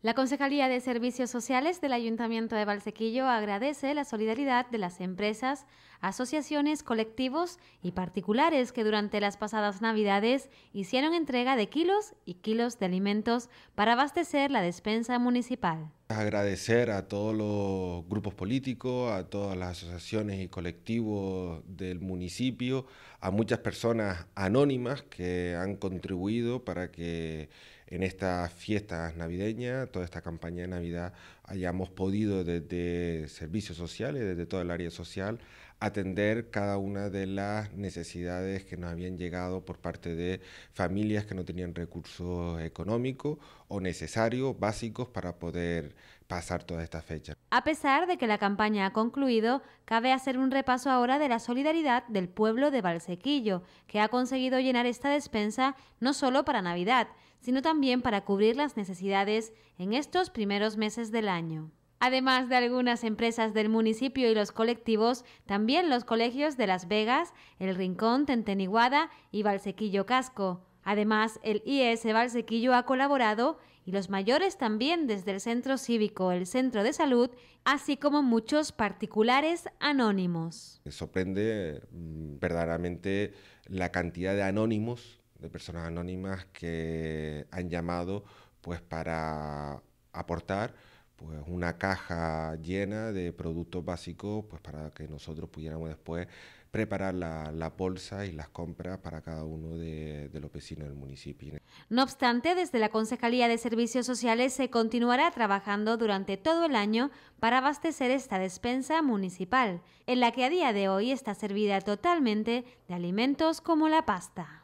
La Concejalía de Servicios Sociales del Ayuntamiento de Valsequillo agradece la solidaridad de las empresas, asociaciones, colectivos y particulares que durante las pasadas Navidades hicieron entrega de kilos y kilos de alimentos para abastecer la despensa municipal. Agradecer a todos los grupos políticos, a todas las asociaciones y colectivos del municipio, a muchas personas anónimas que han contribuido para que en estas fiestas navideñas, toda esta campaña de Navidad, hayamos podido desde servicios sociales, desde todo el área social, atender cada una de las necesidades que nos habían llegado por parte de familias que no tenían recursos económicos o necesarios, básicos, para poder pasar toda esta fecha. A pesar de que la campaña ha concluido, cabe hacer un repaso ahora de la solidaridad del pueblo de Valsequillo, que ha conseguido llenar esta despensa no solo para Navidad, sino también para cubrir las necesidades en estos primeros meses del año. Además de algunas empresas del municipio y los colectivos, también los colegios de Las Vegas, El Rincón, Tenteniguada y Valsequillo Casco. Además, el IES Valsequillo ha colaborado y los mayores también desde el Centro Cívico, el Centro de Salud, así como muchos particulares anónimos. Sorprende mm, verdaderamente la cantidad de anónimos de personas anónimas que han llamado pues para aportar pues una caja llena de productos básicos pues para que nosotros pudiéramos después preparar la bolsa y las compras para cada uno de, de, los vecinos del municipio. No obstante, desde la Concejalía de Servicios Sociales se continuará trabajando durante todo el año para abastecer esta despensa municipal, en la que a día de hoy está servida totalmente de alimentos como la pasta.